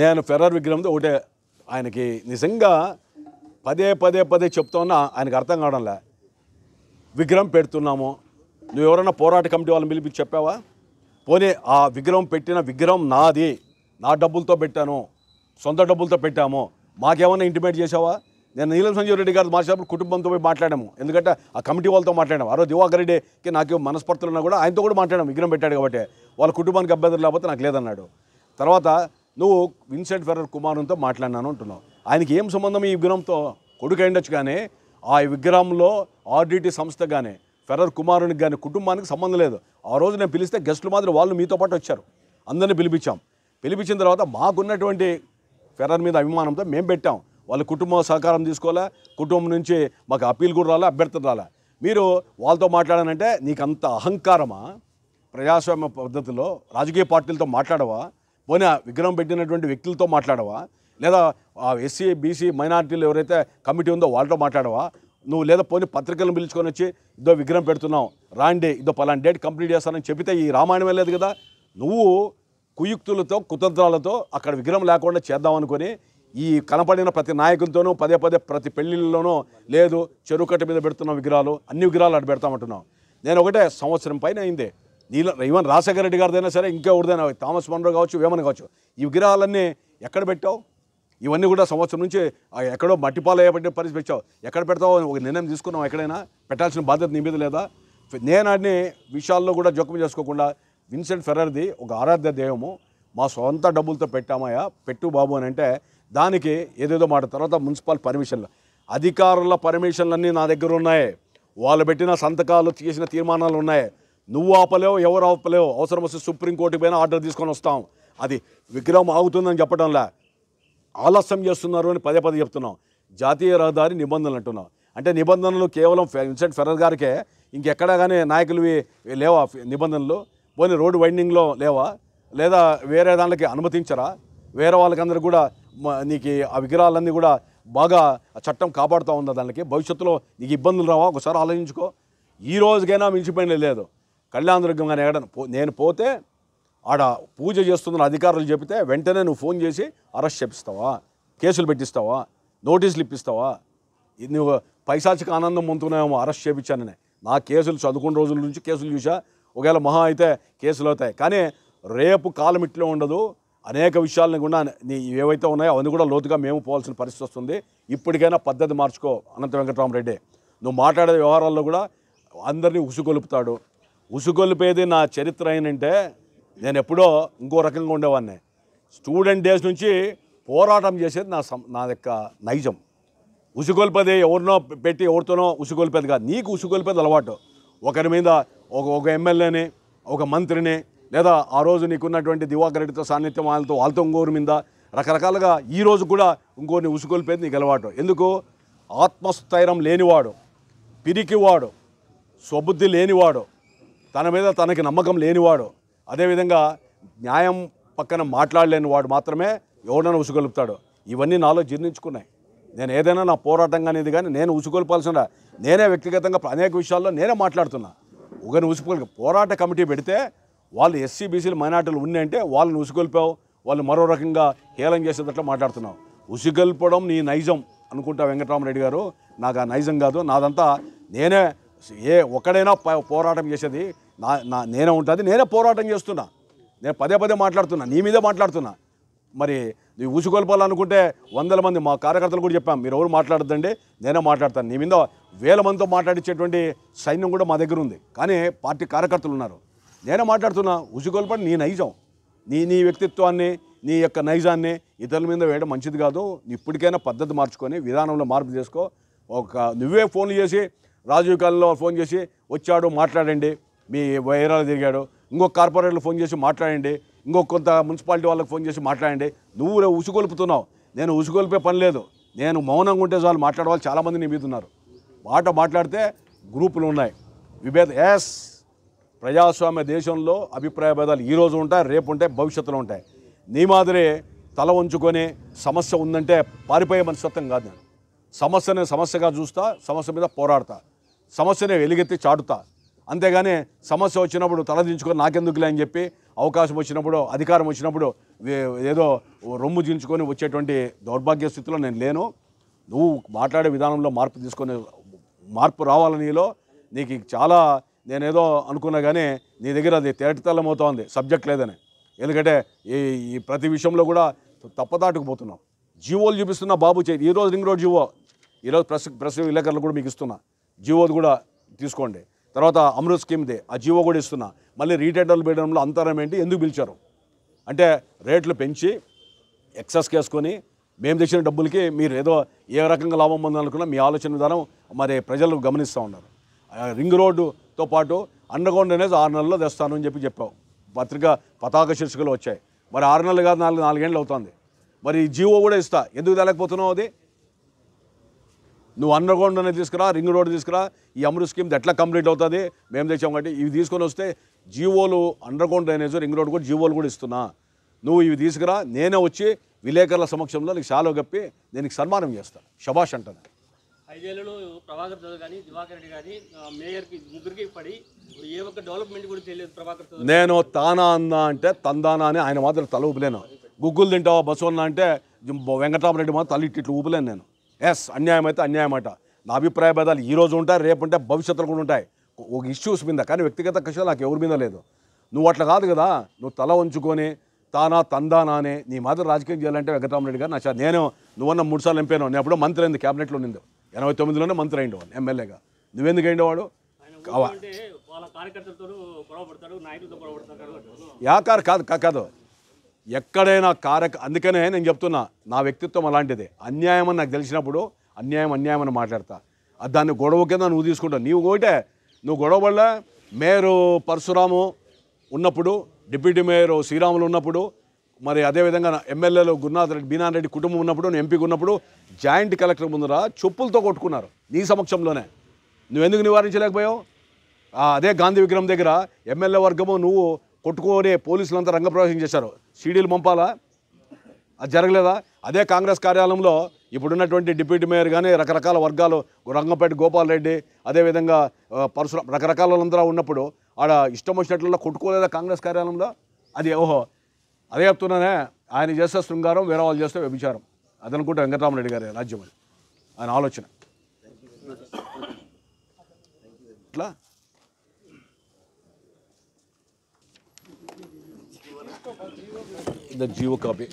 నేను ఫెర్రర్ విగ్రహంతో ఒకటే ఆయనకి నిజంగా పదే పదే పదే చెప్తా ఉన్నా ఆయనకు అర్థం కావడంలే విగ్రహం పెడుతున్నాము నువ్వు ఎవరైనా పోరాట కమిటీ వాళ్ళని పిలిపి చెప్పావా పోనీ ఆ విగ్రహం పెట్టిన విగ్రహం నాది నా డబ్బులతో పెట్టాను సొంత డబ్బులతో పెట్టాము మాకేమైనా ఇంటిమేట్ చేసావా నేను నీలం సంజీవ్ రెడ్డి గారు మార్చేటప్పుడు కుటుంబంతో పోయి మాట్లాడాము ఎందుకంటే ఆ కమిటీ వాళ్ళతో మాట్లాడాము ఆ రోజు దివాకర్ రెడ్డికి నాకు మనస్పర్తులు ఉన్నా కూడా ఆయనతో కూడా మాట్లాడాము విగ్రహం పెట్టాడు కాబట్టి వాళ్ళ కుటుంబానికి అభ్యర్థులు లేకపోతే నాకు లేదన్నాడు తర్వాత నువ్వు విన్సెంట్ ఫెర్రర్ కుమారునితో మాట్లాడినాను అంటున్నావు ఆయనకి ఏం సంబంధం ఈ విగ్రహంతో కొడుకు అయిండొచ్చు కానీ ఆ విగ్రహంలో ఆర్డిటి సంస్థ కానీ ఫెర్రర్ కుమారునికి కానీ కుటుంబానికి సంబంధం లేదు ఆ రోజు నేను పిలిస్తే గెస్టులు మాత్రం వాళ్ళు మీతో పాటు వచ్చారు అందరినీ పిలిపించాం పిలిపించిన తర్వాత మాకున్నటువంటి ఫెర్రర్ మీద అభిమానంతో మేము పెట్టాం వాళ్ళ కుటుంబ సహకారం తీసుకోవాలా కుటుంబం నుంచి మాకు అప్పీల్ కూడా రాలా అభ్యర్థన రాలా మీరు వాళ్ళతో మాట్లాడానంటే నీకు అంత అహంకారమా ప్రజాస్వామ్య పద్ధతిలో రాజకీయ పార్టీలతో మాట్లాడవా పోనీ విగ్రహం పెట్టినటువంటి వ్యక్తులతో మాట్లాడవా లేదా ఎస్సీ బీసీ మైనార్టీలు ఎవరైతే కమిటీ ఉందో వాళ్ళతో మాట్లాడవా నువ్వు లేదా పోనీ పత్రికలను పిలుచుకొని వచ్చి ఇదో విగ్రహం పెడుతున్నావు రాండే ఇదో పలాంటి డేట్ కంప్లీట్ చేస్తానని చెబితే ఈ రామాయణం లేదు కదా నువ్వు కుయుక్తులతో కుతంత్రాలతో అక్కడ విగ్రహం లేకుండా చేద్దాం ఈ కనపడిన ప్రతి నాయకులతోనూ పదే పదే ప్రతి పెళ్లిళ్ళలోనూ లేదు కట్ట మీద పెడుతున్న విగ్రహాలు అన్ని విగ్రహాలు అటు పెడతామంటున్నావు నేను ఒకటే సంవత్సరం పైన అయిందే నీళ్ళ ఈవెన్ రాజశేఖర రెడ్డి గారిదైనా సరే ఇంకా ఇంకెవరిదైనా థామస్ మన్రో కావచ్చు వేమన్ కావచ్చు ఈ విగ్రహాలన్నీ ఎక్కడ పెట్టావు ఇవన్నీ కూడా సంవత్సరం నుంచి ఎక్కడో మట్టిపాలయ్యేపట్టే పరిస్థితి పెట్టావు ఎక్కడ పెడతావు ఒక నిర్ణయం తీసుకున్నావు ఎక్కడైనా పెట్టాల్సిన బాధ్యత నీ మీద లేదా నేనాడిని విషయాల్లో కూడా జోక్యం చేసుకోకుండా విన్సెంట్ ఫెరర్ది ఒక ఆరాధ్య దేవము మా సొంత డబ్బులతో పెట్టామయ్యా పెట్టు బాబు అని అంటే దానికి ఏదేదో మాట తర్వాత మున్సిపల్ పర్మిషన్లు అధికారుల అన్నీ నా దగ్గర ఉన్నాయి వాళ్ళు పెట్టిన సంతకాలు చేసిన తీర్మానాలు ఉన్నాయి నువ్వు ఆపలేవు ఎవరు ఆపలేవు అవసరం వస్తే సుప్రీంకోర్టు పైన ఆర్డర్ తీసుకొని వస్తాం అది విగ్రహం ఆగుతుందని చెప్పడంలా ఆలస్యం చేస్తున్నారు అని పదే పదే చెప్తున్నాం జాతీయ రహదారి నిబంధనలు అంటున్నాం అంటే నిబంధనలు కేవలం ఇన్సెంట్ ఫెరర్ గారికే ఇంకెక్కడా కానీ నాయకులవి లేవా నిబంధనలు పోనీ రోడ్డు వైండింగ్లో లేవా లేదా వేరే దానికి అనుమతించరా వేరే వాళ్ళకందరూ కూడా నీకు ఆ విగ్రహాలన్నీ కూడా బాగా చట్టం కాపాడుతూ ఉందా దానికి భవిష్యత్తులో నీకు ఇబ్బందులు రావా ఒకసారి ఆలోచించుకో ఈ రోజుకైనా మించిపోయిన లేదు కళ్యాణదుర్గం కానీ ఎక్కడ నేను పోతే ఆడ పూజ చేస్తున్న అధికారులు చెబితే వెంటనే నువ్వు ఫోన్ చేసి అరెస్ట్ చేపిస్తావా కేసులు పెట్టిస్తావా నోటీసులు ఇప్పిస్తావా నువ్వు పైశాచిక ఆనందం పొందుతున్నాయేమో అరెస్ట్ చేపించానని నా కేసులు చదువుకున్న రోజుల నుంచి కేసులు చూసా ఒకవేళ మహా అయితే కేసులు అవుతాయి కానీ రేపు కాలం ఇట్లో ఉండదు అనేక విషయాలను కూడా నీ ఏవైతే ఉన్నాయో అవన్నీ కూడా లోతుగా మేము పోవాల్సిన పరిస్థితి వస్తుంది ఇప్పటికైనా పద్ధతి మార్చుకో అనంత వెంకటరామరెడ్డి నువ్వు మాట్లాడే వ్యవహారాల్లో కూడా అందరినీ ఉసుగొలుపుతాడు ఉసుగొలిపేది నా చరిత్ర ఏంటంటే నేను ఎప్పుడో ఇంకో రకంగా ఉండేవాడిని స్టూడెంట్ డేస్ నుంచి పోరాటం చేసేది నా నా యొక్క నైజం ఉసుగొల్పది ఎవరినో పెట్టి ఎవరితోనో ఉసుగొల్పేది కాదు నీకు ఉసుగొల్పేది అలవాటు ఒకరి మీద ఒక ఒక ఎమ్మెల్యేని ఒక మంత్రిని లేదా ఆ రోజు నీకున్నటువంటి దివాకర్ రెడ్డితో సాన్నిధ్యం వాళ్ళతో వాళ్ళతో ఇంకోరి మీద రకరకాలుగా ఈ రోజు కూడా ఇంకోరిని ఉసుగొల్పేది నీకు అలవాటు ఎందుకు ఆత్మస్థైర్యం లేనివాడు పిరికివాడు స్వబుద్ధి లేనివాడు తన మీద తనకి నమ్మకం లేనివాడు అదేవిధంగా న్యాయం పక్కన మాట్లాడలేని వాడు మాత్రమే ఎవడన్నా ఉసుగొలుపుతాడు ఇవన్నీ నాలో జీర్ణించుకున్నాయి నేను ఏదైనా నా పోరాటం కానీ ఇది కానీ నేను ఉసుకొల్పాల్సిన నేనే వ్యక్తిగతంగా అనేక విషయాల్లో నేనే మాట్లాడుతున్నా ఒకరిని ఉసుకొల్ పోరాట కమిటీ పెడితే వాళ్ళు ఎస్సీ బీసీలు మైనార్టీలు ఉన్నాయంటే వాళ్ళని ఉసుకొల్పావు వాళ్ళు మరో రకంగా హేళం చేసేటట్లు మాట్లాడుతున్నావు ఉసిగల్పడం నీ నైజం అనుకుంటా వెంకటరామరెడ్డి గారు నాకు ఆ నైజం కాదు నాదంతా నేనే ఏ ఒక్కడైనా పోరాటం చేసేది నా నా నేనే ఉంటుంది నేనే పోరాటం చేస్తున్నా నేను పదే పదే మాట్లాడుతున్నా నీ మీదే మాట్లాడుతున్నా మరి నువ్వు ఊసుకొల్పాలనుకుంటే వందల మంది మా కార్యకర్తలు కూడా చెప్పాం మీరు ఎవరు మాట్లాడద్దండి నేనే మాట్లాడతాను నీ మీద వేల మందితో మాట్లాడించేటువంటి సైన్యం కూడా మా దగ్గర ఉంది కానీ పార్టీ కార్యకర్తలు ఉన్నారు నేనే మాట్లాడుతున్నా ఉసుగొల్పని నీ నైజం నీ నీ వ్యక్తిత్వాన్ని నీ యొక్క నైజాన్ని ఇతరుల మీద వేయడం మంచిది కాదు ఇప్పటికైనా పద్ధతి మార్చుకొని విధానంలో మార్పు చేసుకో ఒక నువ్వే ఫోన్లు చేసి రాజీవ్ కాలంలో ఫోన్ చేసి వచ్చాడు మాట్లాడండి మీ వైరాలు తిరిగాడు ఇంకో కార్పొరేటర్లు ఫోన్ చేసి మాట్లాడండి ఇంకో కొంత మున్సిపాలిటీ వాళ్ళకి ఫోన్ చేసి మాట్లాడండి నువ్వు ఉసుగొలుపుతున్నావు నేను ఉసుగొలిపే పని లేదు నేను మౌనంగా ఉంటే చాలు మాట్లాడే వాళ్ళు చాలామంది నింపుతున్నారు మాట మాట్లాడితే గ్రూపులు ఉన్నాయి విభేద ఎస్ ప్రజాస్వామ్య దేశంలో అభిప్రాయ భేదాలు ఈరోజు ఉంటాయి రేపు ఉంటాయి భవిష్యత్తులో ఉంటాయి నీ మాదిరి తల ఉంచుకొని సమస్య ఉందంటే పారిపోయే మనస్తత్వం కాదు నేను సమస్యని సమస్యగా చూస్తా సమస్య మీద పోరాడతా సమస్యని వెలుగెత్తి చాటుతా అంతేగాని సమస్య వచ్చినప్పుడు తలదించుకొని నాకెందుకులే అని చెప్పి అవకాశం వచ్చినప్పుడు అధికారం వచ్చినప్పుడు ఏదో రొమ్ము దించుకొని వచ్చేటువంటి దౌర్భాగ్య స్థితిలో నేను లేను నువ్వు మాట్లాడే విధానంలో మార్పు తీసుకొని మార్పు రావాలని నీలో నీకు చాలా నేనేదో అనుకున్నా కానీ నీ దగ్గర అది తేటతల్లమవుతోంది సబ్జెక్ట్ లేదని ఎందుకంటే ఈ ఈ ప్రతి విషయంలో కూడా తప్పదాటుకుపోతున్నాం జీవోలు చూపిస్తున్న బాబు చే ఈరోజు రింగ్ రోడ్ జీవో ఈరోజు ప్రెస్ ప్రెస్ విలేకరులు కూడా మీకు ఇస్తున్నా జీవోది కూడా తీసుకోండి తర్వాత అమృత్ స్కీమ్దే ఆ జీవో కూడా ఇస్తున్నా మళ్ళీ రీటైటర్లు పెట్టడంలో అంతరం ఏంటి ఎందుకు పిలిచారు అంటే రేట్లు పెంచి ఎక్సెస్ చేసుకొని మేము తెచ్చిన డబ్బులకి మీరు ఏదో ఏ రకంగా లాభం పొందాలనుకున్నా మీ ఆలోచన విధానం మరి ప్రజలు గమనిస్తూ ఉన్నారు రింగ్ రోడ్డుతో పాటు అండర్గ్రౌండ్ అనేది ఆరు నెలల్లో తెస్తాను అని చెప్పి చెప్పావు పత్రిక పతాక శీర్షికలు వచ్చాయి మరి ఆరు నెలలు కాదు నాలుగు నాలుగేళ్ళు అవుతుంది మరి జీవో కూడా ఇస్తా ఎందుకు తెలకపోతున్నావు అది నువ్వు అండర్గ్రౌండ్ అనేది తీసుకురా రింగ్ రోడ్ తీసుకురా ఈ అమృత్ స్కీమ్ ఎట్లా కంప్లీట్ అవుతుంది మేము తెచ్చాం కాబట్టి ఇవి తీసుకొని వస్తే జీవోలు అండర్గ్రౌండ్ డ్రైనేజ్ రింగ్ రోడ్ కూడా జీవోలు కూడా ఇస్తున్నా నువ్వు ఇవి తీసుకురా నేనే వచ్చి విలేకరుల సమక్షంలో నీకు షాలో కప్పి నేను సన్మానం చేస్తాను శభాష్ అంటాను ప్రభాకర్ కానీ దివాకర్ రెడ్డి కానీ మేయర్కి ముగ్గురికి పడి ఏ ఒక్క డెవలప్మెంట్ కూడా తెలియదు ప్రభాకర్ నేను తానా అన్న అంటే తందానా అని ఆయన మాత్రం తల ఊపలేను గుగ్గులు తింటావా బస్సు అన్నా అంటే వెంకటరామరెడ్డి మాత్రం తల్లి ఇట్లు ఊపలేను నేను ఎస్ అన్యాయం అయితే అన్యాయం అట నా అభిప్రాయ భేదాలు ఈ రోజు ఉంటాయి రేపు ఉంటే భవిష్యత్తులో కూడా ఉంటాయి ఒక ఇష్యూస్ మీద కానీ వ్యక్తిగత కక్షలో నాకు ఎవరి మీద లేదు నువ్వు అట్లా కాదు కదా నువ్వు తల ఉంచుకొని తానా తందానా అనే నీ మాత్రం రాజకీయం చేయాలంటే వెంకటరామరెడ్డి గారు నా సార్ నేను నువ్వన్న మూడు సార్లు ఎంపాను నేను ఎప్పుడో మంత్రి అయింది క్యాబినెట్లో నిండు ఎనభై తొమ్మిదిలోనే మంత్రి అయిండేవాడు ఎమ్మెల్యేగా నువ్వెందుకు అయిండేవాడు యాకారు కాదు కాదు ఎక్కడైనా కారక అందుకనే నేను చెప్తున్నా నా వ్యక్తిత్వం అలాంటిదే అన్యాయం అని నాకు తెలిసినప్పుడు అన్యాయం అన్యాయం అని మాట్లాడతా దాన్ని గొడవ కింద నువ్వు తీసుకుంటావు నీవు ఒకటే నువ్వు గొడవ వల్ల మేయరు పరశురాము ఉన్నప్పుడు డిప్యూటీ మేయర్ శ్రీరాములు ఉన్నప్పుడు మరి అదేవిధంగా ఎమ్మెల్యేలు గురునాథ్ రెడ్డి బీనాథ్ కుటుంబం ఉన్నప్పుడు నేను ఎంపీకి ఉన్నప్పుడు జాయింట్ కలెక్టర్ ముందర చెప్పులతో కొట్టుకున్నారు నీ సమక్షంలోనే నువ్వెందుకు నివారించలేకపోయావు అదే గాంధీ విగ్రహం దగ్గర ఎమ్మెల్యే వర్గము నువ్వు పోలీసులు పోలీసులంతా రంగప్రవేశం చేశారు సీడీలు పంపాలా అది జరగలేదా అదే కాంగ్రెస్ కార్యాలయంలో ఇప్పుడున్నటువంటి డిప్యూటీ మేయర్ కానీ రకరకాల వర్గాలు రంగంపేట గోపాల్ రెడ్డి అదేవిధంగా పరశుర రకరకాల అందరూ ఉన్నప్పుడు ఆడ ఇష్టం వచ్చినట్లలో కొట్టుకోలేదా కాంగ్రెస్ కార్యాలయంలో అది ఓహో అదే చెప్తున్నానే ఆయన చేస్తే శృంగారం వేరే వాళ్ళు చేస్తే వ్యభిచారం అనుకుంటే వెంకటరామరెడ్డి గారి రాజ్యం ఆయన ఆలోచన ఇట్లా the Geo copy.